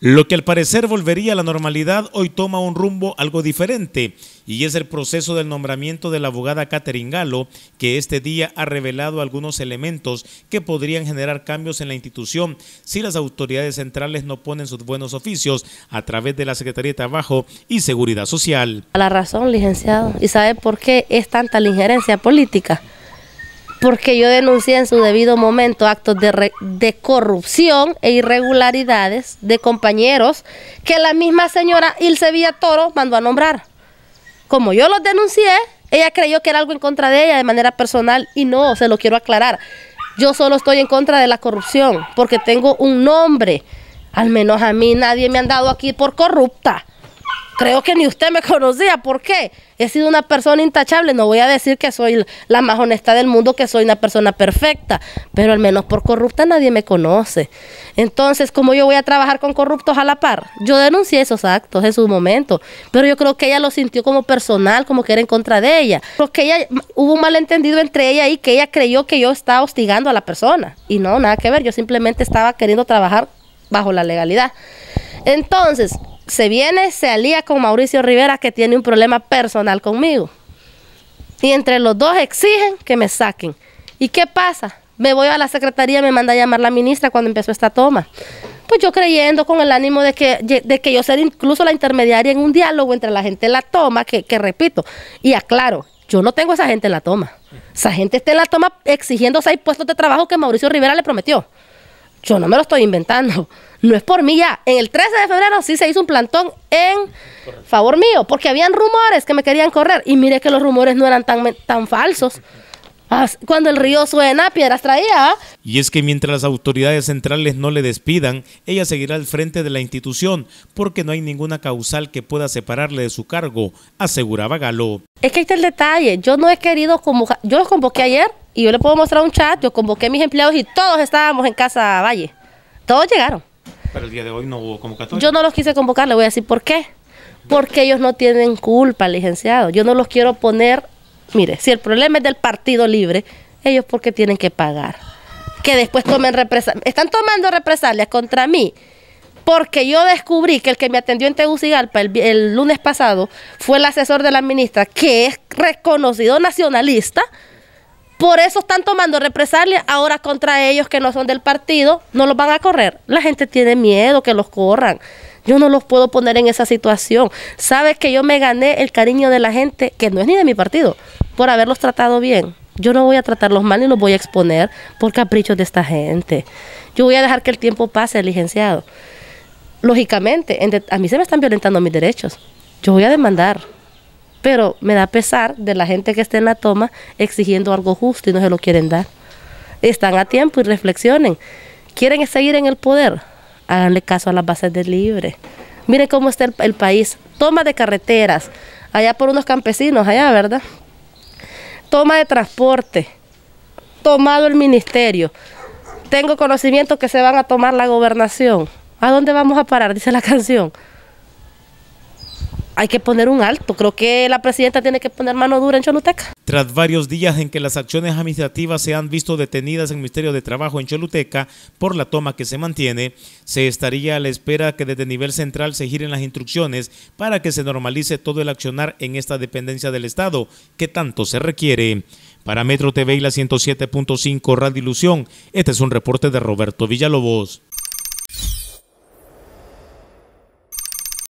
Lo que al parecer volvería a la normalidad hoy toma un rumbo algo diferente y es el proceso del nombramiento de la abogada Catherine Galo, que este día ha revelado algunos elementos que podrían generar cambios en la institución si las autoridades centrales no ponen sus buenos oficios a través de la Secretaría de Trabajo y Seguridad Social. A la razón, licenciado. ¿Y sabe por qué es tanta la injerencia política? porque yo denuncié en su debido momento actos de, corrupción e irregularidades de compañeros que la misma señora Ilse Toro mandó a nombrar. Como yo los denuncié, ella creyó que era algo en contra de ella de manera personal y no, se lo quiero aclarar. Yo solo estoy en contra de la corrupción porque tengo un nombre. Al menos a mí nadie me han dado aquí por corrupta creo que ni usted me conocía. ¿Por qué? He sido una persona intachable. No voy a decir que soy la más honesta del mundo, que soy una persona perfecta, pero al menos por corrupta nadie me conoce. Entonces, ¿cómo yo voy a trabajar con corruptos a la par? Yo denuncié esos actos en su momento, pero yo creo que ella lo sintió como personal, como que era en contra de ella. Porque ella hubo un malentendido entre ella y que ella creyó que yo estaba hostigando a la persona. Y no, nada que ver. Yo simplemente estaba queriendo trabajar bajo la legalidad. Entonces, se viene, se alía con Mauricio Rivera que tiene un problema personal conmigo. Y entre los dos exigen que me saquen. ¿Y qué pasa? Me voy a la secretaría, me manda a llamar la ministra cuando empezó esta toma. Pues yo creyendo con el ánimo de que, de que yo ser incluso la intermediaria en un diálogo entre la gente en la toma, que, que repito, y aclaro, yo no tengo a esa gente en la toma. Esa gente está en la toma exigiendo seis puestos de trabajo que Mauricio Rivera le prometió. Yo no me lo estoy inventando. No es por mí ya. En el 13 de febrero sí se hizo un plantón en favor mío, porque habían rumores que me querían correr. Y mire que los rumores no eran tan, tan falsos. Cuando el río suena, piedras traía. Y es que mientras las autoridades centrales no le despidan, ella seguirá al frente de la institución, porque no hay ninguna causal que pueda separarle de su cargo, aseguraba Galo. Es que ahí está el detalle. Yo no he querido convocar. Yo los convoqué ayer y yo le puedo mostrar un chat, yo convoqué a mis empleados y todos estábamos en Casa Valle. Todos llegaron. Pero el día de hoy no hubo convocatoria. Yo no los quise convocar, le voy a decir por qué. Porque ellos no tienen culpa, licenciado. Yo no los quiero poner, mire, si el problema es del Partido Libre, ellos porque tienen que pagar. Que después tomen represalias. Están tomando represalias contra mí. Porque yo descubrí que el que me atendió en Tegucigalpa el lunes pasado fue el asesor de la ministra, que es reconocido nacionalista, por eso están tomando represalias ahora contra ellos que no son del partido, no los van a correr. La gente tiene miedo que los corran. Yo no los puedo poner en esa situación. Sabes que yo me gané el cariño de la gente, que no es ni de mi partido, por haberlos tratado bien. Yo no voy a tratarlos mal ni los voy a exponer por caprichos de esta gente. Yo voy a dejar que el tiempo pase, licenciado. Lógicamente, a mí se me están violentando mis derechos. Yo voy a demandar. Pero me da pesar de la gente que está en la toma exigiendo algo justo y no se lo quieren dar. Están a tiempo y reflexionen. ¿Quieren seguir en el poder? Háganle caso a las bases del libre. Miren cómo está el, el país. Toma de carreteras, allá por unos campesinos, allá, ¿verdad? Toma de transporte, tomado el ministerio. Tengo conocimiento que se van a tomar la gobernación. ¿A dónde vamos a parar? Dice la canción hay que poner un alto. Creo que la presidenta tiene que poner mano dura en Choluteca. Tras varios días en que las acciones administrativas se han visto detenidas en el Ministerio de Trabajo en Choluteca por la toma que se mantiene, se estaría a la espera que desde nivel central se giren las instrucciones para que se normalice todo el accionar en esta dependencia del Estado que tanto se requiere. Para Metro TV y la 107.5 Radio Ilusión, este es un reporte de Roberto Villalobos.